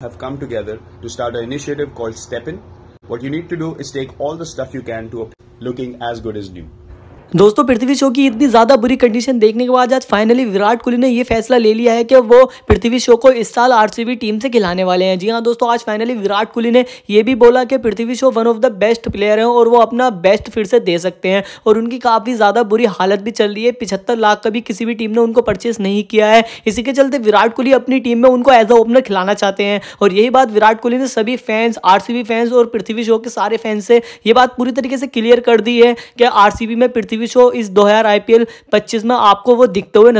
have come together to start an initiative called Step In. What you need to do is take all the stuff you can to looking as good as new. दोस्तों पृथ्वी show की इतनी ज़्यादा बुरी condition देखने के बाद आज finally Virat Kohli ने यह फैसला ले लिया है कि वो पृथ्वी शो को इस साल आरसीबी टीम से खिलाने वाले हैं जी हाँ दोस्तों आज फाइनली विराट कोहली ने यह भी बोला कि Prithvi Shaw one of the best player हैं और वो अपना बेस्ट फिर से दे सकते हैं और उनकी काफ़ी ज़्यादा बुरी हालत भी चल रही है पिछहत्तर लाख का भी किसी भी टीम ने उनको परचेस नहीं किया है इसी के चलते विराट कोहली अपनी टीम में उनको एज अ ओपनर खिलाना चाहते हैं और यही बात विराट कोहली ने सभी फैंस आर फैंस और पृथ्वी शो के सारे फैंस से ये बात पूरी तरीके से क्लियर कर दी है कि आर में पृथ्वी टीवी शो इस हज़ार आईपीएल पच्चीस में आपको वो दिखते हुए